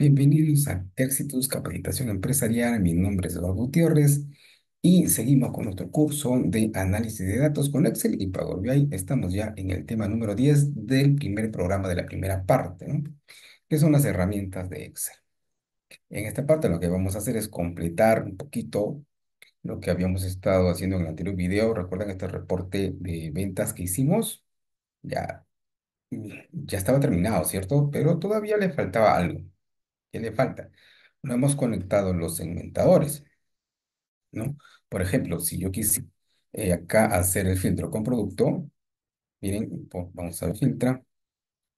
Bienvenidos a Éxitos Capacitación Empresarial. Mi nombre es Eduardo Gutiérrez y seguimos con nuestro curso de análisis de datos con Excel y Power BI. Estamos ya en el tema número 10 del primer programa de la primera parte, ¿no? que son las herramientas de Excel. En esta parte lo que vamos a hacer es completar un poquito lo que habíamos estado haciendo en el anterior video. ¿Recuerdan este reporte de ventas que hicimos? Ya, ya estaba terminado, ¿cierto? Pero todavía le faltaba algo. ¿Qué le falta. No hemos conectado los segmentadores, ¿no? Por ejemplo, si yo quise eh, acá hacer el filtro con producto, miren, vamos a ver, filtra,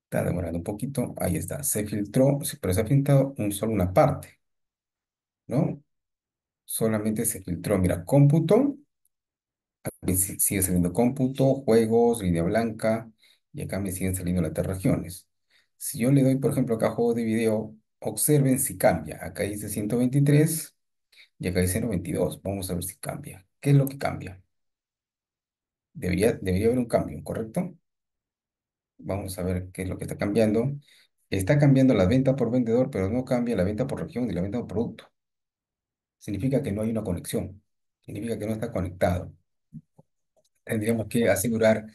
está demorando un poquito, ahí está, se filtró, pero se ha filtrado un, solo una parte, ¿no? Solamente se filtró, mira, cómputo, sigue saliendo cómputo, juegos, línea blanca, y acá me siguen saliendo las tres regiones. Si yo le doy, por ejemplo, acá juego de video, Observen si cambia. Acá dice 123 y acá dice 92. Vamos a ver si cambia. ¿Qué es lo que cambia? Debería, debería haber un cambio, ¿correcto? Vamos a ver qué es lo que está cambiando. Está cambiando la venta por vendedor, pero no cambia la venta por región ni la venta por producto. Significa que no hay una conexión. Significa que no está conectado. Tendríamos que asegurar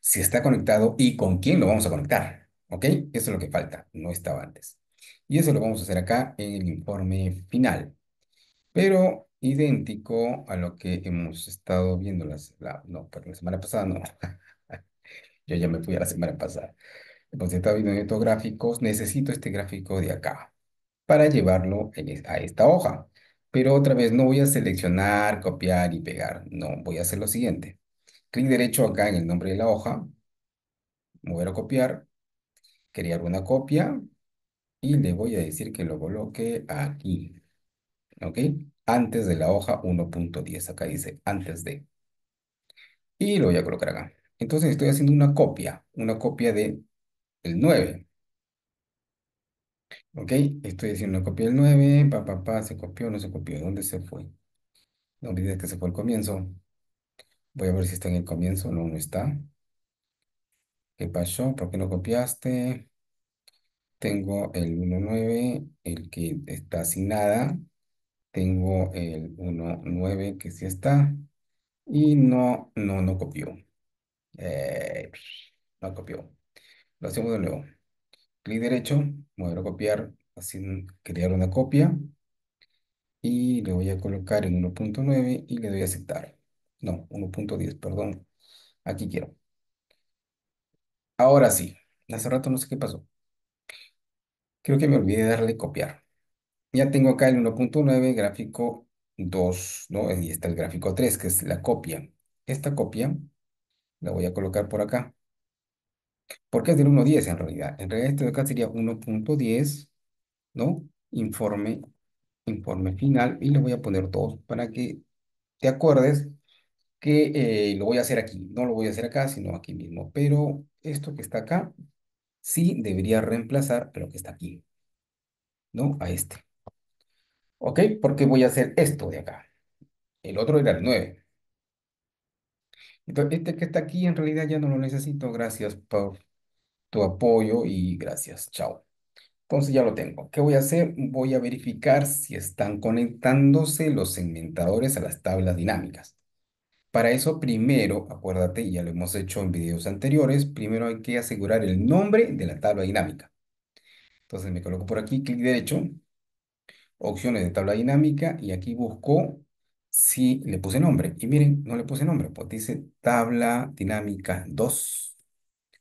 si está conectado y con quién lo vamos a conectar. ¿Ok? Eso es lo que falta. No estaba antes. Y eso lo vamos a hacer acá en el informe final. Pero idéntico a lo que hemos estado viendo las, la, no, la semana pasada, no. Yo ya me fui a la semana pasada. hemos estado viendo estos gráficos. Necesito este gráfico de acá para llevarlo a esta hoja. Pero otra vez, no voy a seleccionar, copiar y pegar. No, voy a hacer lo siguiente. Clic derecho acá en el nombre de la hoja. Mover a copiar. Crear una copia y le voy a decir que lo coloque aquí. ¿Ok? Antes de la hoja 1.10. Acá dice antes de. Y lo voy a colocar acá. Entonces estoy haciendo una copia, una copia de 9. ¿Ok? Estoy haciendo una copia del 9. papá, pa, se copió, no se copió. ¿Dónde se fue? No olvides que se fue al comienzo. Voy a ver si está en el comienzo. No, no está. ¿Qué pasó? ¿Por qué no copiaste? Tengo el 1.9, el que está sin Tengo el 1.9 que sí está. Y no, no, no copió. Eh, no copió. Lo hacemos de nuevo. Clic derecho, mover copiar, así crear una copia. Y le voy a colocar en 1.9 y le doy a aceptar. No, 1.10, perdón. Aquí quiero. Ahora sí. Hace rato no sé qué pasó. Creo que me olvidé darle copiar. Ya tengo acá el 1.9, gráfico 2, ¿no? Y está el gráfico 3, que es la copia. Esta copia la voy a colocar por acá. Porque es del 1.10 en realidad. En realidad esto de acá sería 1.10, ¿no? Informe, informe final. Y le voy a poner 2 para que te acuerdes que eh, lo voy a hacer aquí. No lo voy a hacer acá, sino aquí mismo. Pero esto que está acá, sí debería reemplazar lo que está aquí, ¿no? A este. ¿Ok? Porque voy a hacer esto de acá. El otro era el 9. Entonces, este que está aquí en realidad ya no lo necesito. Gracias por tu apoyo y gracias. Chao. Entonces ya lo tengo. ¿Qué voy a hacer? Voy a verificar si están conectándose los segmentadores a las tablas dinámicas. Para eso primero, acuérdate, ya lo hemos hecho en videos anteriores, primero hay que asegurar el nombre de la tabla dinámica. Entonces me coloco por aquí, clic derecho, opciones de tabla dinámica y aquí busco si le puse nombre. Y miren, no le puse nombre, pues dice tabla dinámica 2.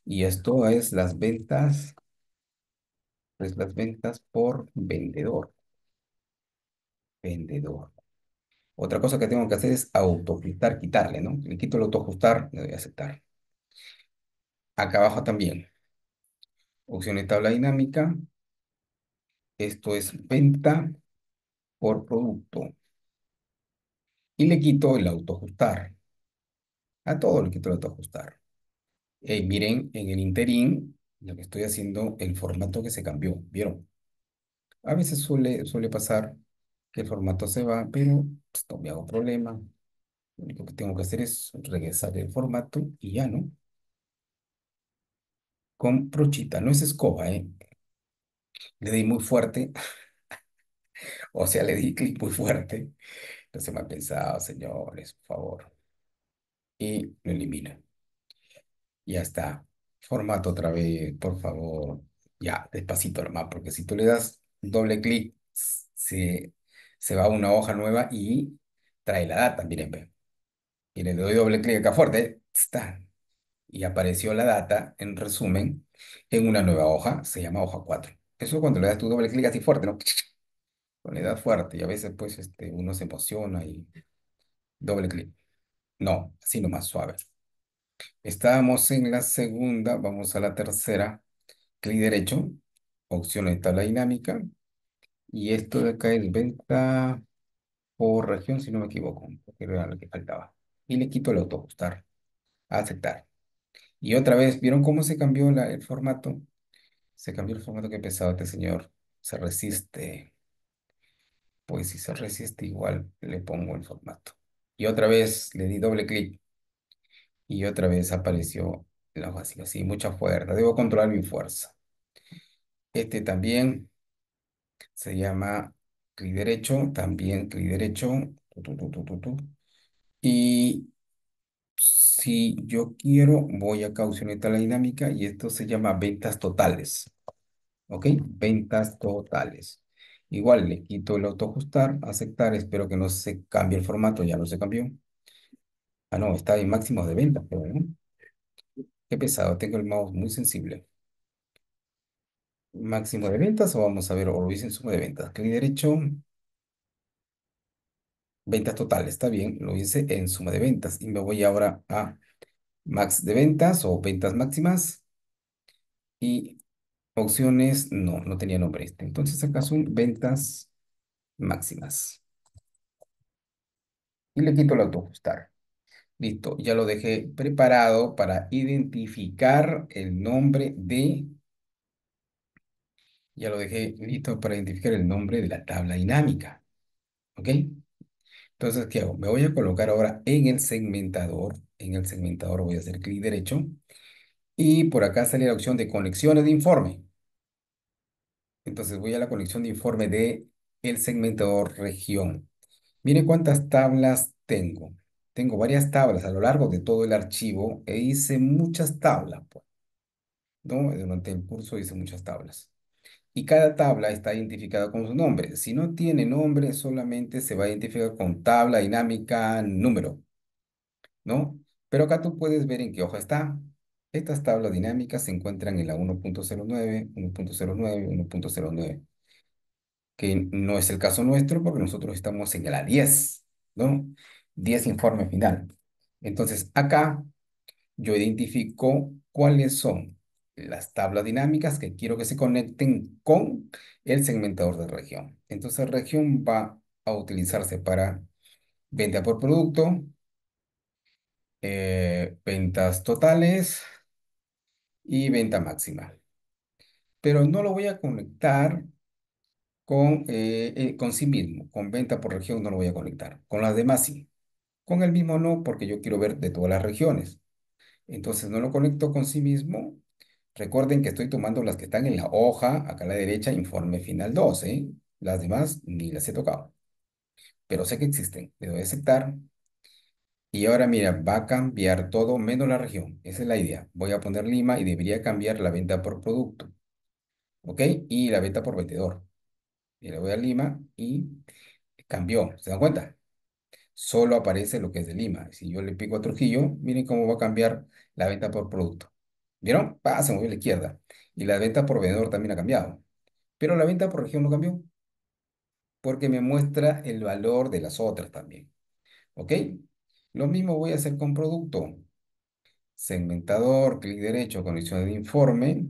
Y esto es las ventas, pues las ventas por vendedor. Vendedor. Otra cosa que tengo que hacer es autoajustar, quitarle, ¿no? Le quito el autoajustar, le doy a aceptar. Acá abajo también. Opción de tabla dinámica. Esto es venta por producto. Y le quito el autoajustar. A todo le quito el autoajustar. miren, en el interín, lo que estoy haciendo, el formato que se cambió. ¿Vieron? A veces suele, suele pasar el formato se va, pero pues, no me hago problema. Lo único que tengo que hacer es regresar el formato y ya, ¿no? Con brochita, no es escoba, ¿eh? Le di muy fuerte. o sea, le di clic muy fuerte. No se me ha pensado, señores, por favor. Y lo elimina. Ya está. Formato otra vez, por favor. Ya, despacito nomás, porque si tú le das doble clic, se se va a una hoja nueva y trae la data, miren, ve. Y le doy doble clic acá fuerte, está. Y apareció la data, en resumen, en una nueva hoja, se llama hoja 4. Eso cuando le das tu doble clic así fuerte, ¿no? Con la edad fuerte y a veces pues este, uno se emociona y doble clic. No, así más suave. Estábamos en la segunda, vamos a la tercera. Clic derecho, opción de tabla dinámica, y esto de acá es venta por región, si no me equivoco, porque era lo que faltaba. Y le quito el auto ajustar. Aceptar. Y otra vez, ¿vieron cómo se cambió el formato? Se cambió el formato que pesaba este señor. Se resiste. Pues si se resiste igual, le pongo el formato. Y otra vez le di doble clic. Y otra vez apareció la así, Sí, mucha fuerza. Debo controlar mi fuerza. Este también se llama clic derecho, también clic derecho, y si yo quiero, voy a caucionar la dinámica y esto se llama ventas totales. ¿Ok? Ventas totales. Igual le quito el autoajustar, aceptar, espero que no se cambie el formato, ya no se cambió. Ah, no, está en máximo de ventas, pero Qué pesado, tengo el mouse muy sensible máximo de ventas o vamos a ver o lo hice en suma de ventas. Clic derecho, ventas totales, está bien, lo hice en suma de ventas y me voy ahora a max de ventas o ventas máximas y opciones, no, no tenía nombre este. Entonces acá son ventas máximas. Y le quito el ajustar Listo, ya lo dejé preparado para identificar el nombre de ya lo dejé listo para identificar el nombre de la tabla dinámica. ¿Ok? Entonces, ¿qué hago? Me voy a colocar ahora en el segmentador. En el segmentador voy a hacer clic derecho. Y por acá sale la opción de conexiones de informe. Entonces voy a la conexión de informe de el segmentador región. Miren cuántas tablas tengo. Tengo varias tablas a lo largo de todo el archivo e hice muchas tablas. Pues, ¿No? Durante el curso hice muchas tablas. Y cada tabla está identificada con su nombre. Si no tiene nombre, solamente se va a identificar con tabla, dinámica, número. ¿No? Pero acá tú puedes ver en qué hoja está. Estas tablas dinámicas se encuentran en la 1.09, 1.09, 1.09. Que no es el caso nuestro porque nosotros estamos en la 10, ¿no? 10 informe final. Entonces, acá yo identifico cuáles son las tablas dinámicas que quiero que se conecten con el segmentador de región. Entonces, región va a utilizarse para venta por producto, eh, ventas totales y venta máxima. Pero no lo voy a conectar con, eh, eh, con sí mismo, con venta por región no lo voy a conectar, con las demás sí. Con el mismo no, porque yo quiero ver de todas las regiones. Entonces no lo conecto con sí mismo Recuerden que estoy tomando las que están en la hoja, acá a la derecha, informe final 12. ¿eh? Las demás ni las he tocado. Pero sé que existen. Le doy a aceptar. Y ahora mira, va a cambiar todo menos la región. Esa es la idea. Voy a poner Lima y debería cambiar la venta por producto. ¿Ok? Y la venta por vendedor. Y le voy a Lima y cambió. ¿Se dan cuenta? Solo aparece lo que es de Lima. Si yo le pico a Trujillo, miren cómo va a cambiar la venta por producto. ¿Vieron? pasa se movió a la izquierda. Y la venta por vendedor también ha cambiado. Pero la venta por región no cambió. Porque me muestra el valor de las otras también. ¿Ok? Lo mismo voy a hacer con producto. Segmentador, clic derecho, condiciones de informe.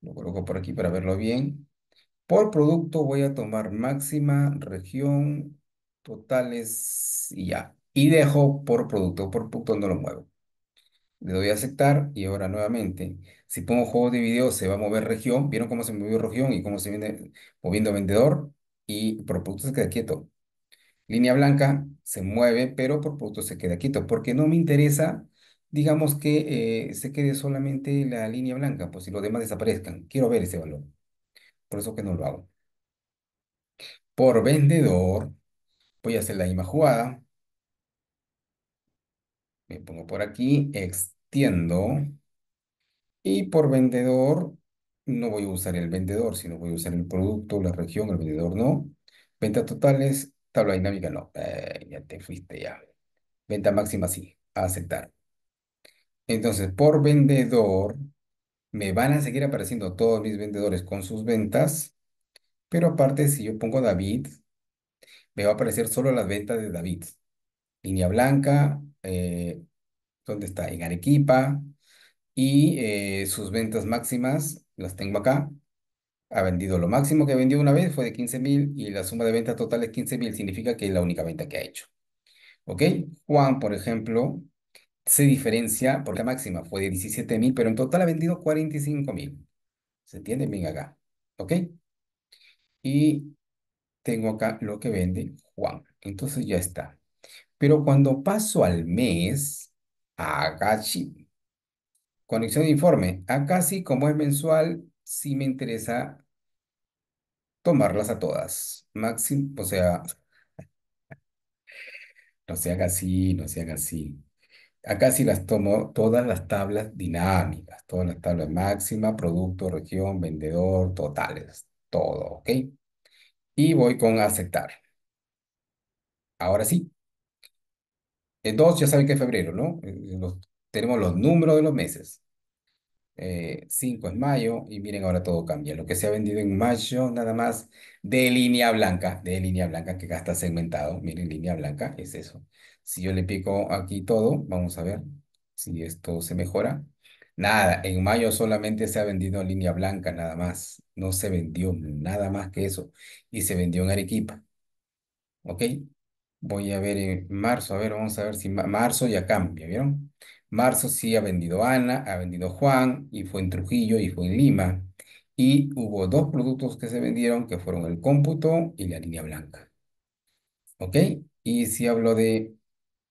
Lo coloco por aquí para verlo bien. Por producto voy a tomar máxima, región, totales y ya. Y dejo por producto. Por producto no lo muevo. Le doy a aceptar y ahora nuevamente, si pongo juego de video, se va a mover región. ¿Vieron cómo se movió región y cómo se viene moviendo vendedor? Y por producto se queda quieto. Línea blanca se mueve, pero por producto se queda quieto, porque no me interesa, digamos que eh, se quede solamente la línea blanca, pues si los demás desaparezcan. Quiero ver ese valor. Por eso que no lo hago. Por vendedor, voy a hacer la misma jugada. Me pongo por aquí, extiendo. Y por vendedor, no voy a usar el vendedor, sino voy a usar el producto, la región, el vendedor no. Ventas totales, tabla dinámica no. Eh, ya te fuiste ya. Venta máxima sí, a aceptar. Entonces, por vendedor, me van a seguir apareciendo todos mis vendedores con sus ventas. Pero aparte, si yo pongo David, me va a aparecer solo las ventas de David. Línea blanca, eh, ¿dónde está? En Arequipa. Y eh, sus ventas máximas, las tengo acá, ha vendido lo máximo que vendió una vez fue de 15.000. mil y la suma de ventas total es 15.000 mil, significa que es la única venta que ha hecho. ¿Ok? Juan, por ejemplo, se diferencia porque la máxima fue de 17 mil, pero en total ha vendido 45 mil. ¿Se entiende bien acá? ¿Ok? Y tengo acá lo que vende Juan. Entonces ya está. Pero cuando paso al mes, acá sí. Conexión de informe. Acá sí, como es mensual, sí me interesa tomarlas a todas. Máximo, o sea, no se haga así, no se haga así. Acá sí las tomo todas las tablas dinámicas, todas las tablas máxima, producto, región, vendedor, totales, todo, ¿ok? Y voy con aceptar. Ahora sí, eh, dos ya saben que es febrero, ¿no? Eh, eh, tenemos los números de los meses. 5 es mayo y miren ahora todo cambia. Lo que se ha vendido en mayo nada más de línea blanca, de línea blanca que acá está segmentado. Miren, línea blanca es eso. Si yo le pico aquí todo, vamos a ver si esto se mejora. Nada, en mayo solamente se ha vendido línea blanca nada más. No se vendió nada más que eso. Y se vendió en Arequipa. ¿Ok? Voy a ver en marzo, a ver, vamos a ver si marzo ya cambia, ¿vieron? Marzo sí ha vendido Ana, ha vendido Juan, y fue en Trujillo y fue en Lima. Y hubo dos productos que se vendieron, que fueron el cómputo y la línea blanca. ¿Ok? Y si hablo de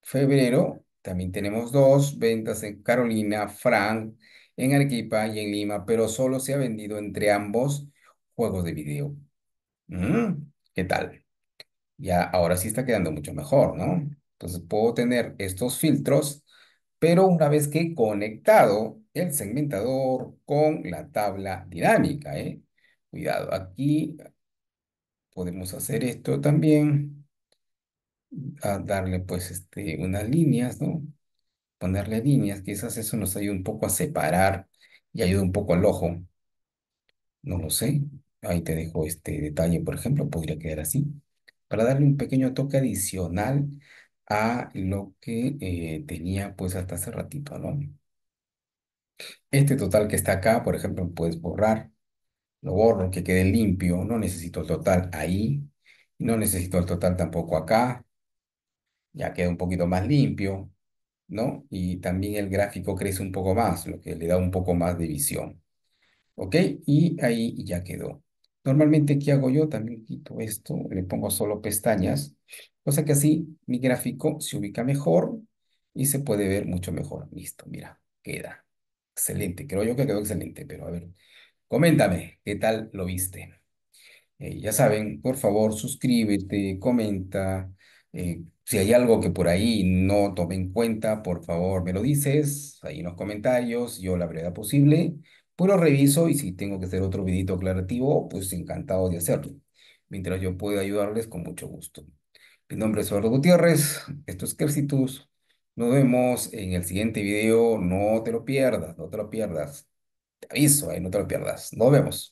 febrero, también tenemos dos ventas en Carolina, Frank, en Arequipa y en Lima, pero solo se ha vendido entre ambos juegos de video. Mm, ¿Qué tal? ya ahora sí está quedando mucho mejor, ¿no? Entonces puedo tener estos filtros, pero una vez que he conectado el segmentador con la tabla dinámica, ¿eh? Cuidado, aquí podemos hacer esto también, a darle pues este, unas líneas, ¿no? Ponerle líneas, quizás eso nos ayude un poco a separar y ayuda un poco al ojo. No lo sé, ahí te dejo este detalle, por ejemplo, podría quedar así para darle un pequeño toque adicional a lo que eh, tenía pues hasta hace ratito, ¿no? Este total que está acá, por ejemplo, puedes borrar. Lo borro, que quede limpio. No necesito el total ahí. No necesito el total tampoco acá. Ya queda un poquito más limpio, ¿no? Y también el gráfico crece un poco más, lo que le da un poco más de visión. ¿Ok? Y ahí ya quedó. Normalmente, ¿qué hago yo? También quito esto, le pongo solo pestañas, cosa que así mi gráfico se ubica mejor y se puede ver mucho mejor. Listo, mira, queda. Excelente, creo yo que quedó excelente, pero a ver, coméntame, ¿qué tal lo viste? Eh, ya saben, por favor, suscríbete, comenta. Eh, si hay algo que por ahí no tome en cuenta, por favor, me lo dices ahí en los comentarios, yo la brevedad posible pues lo reviso y si tengo que hacer otro videito aclarativo, pues encantado de hacerlo. Mientras yo pueda ayudarles, con mucho gusto. Mi nombre es Eduardo Gutiérrez, esto es QuerciTus. Nos vemos en el siguiente video. No te lo pierdas, no te lo pierdas. Te aviso, eh, no te lo pierdas. Nos vemos.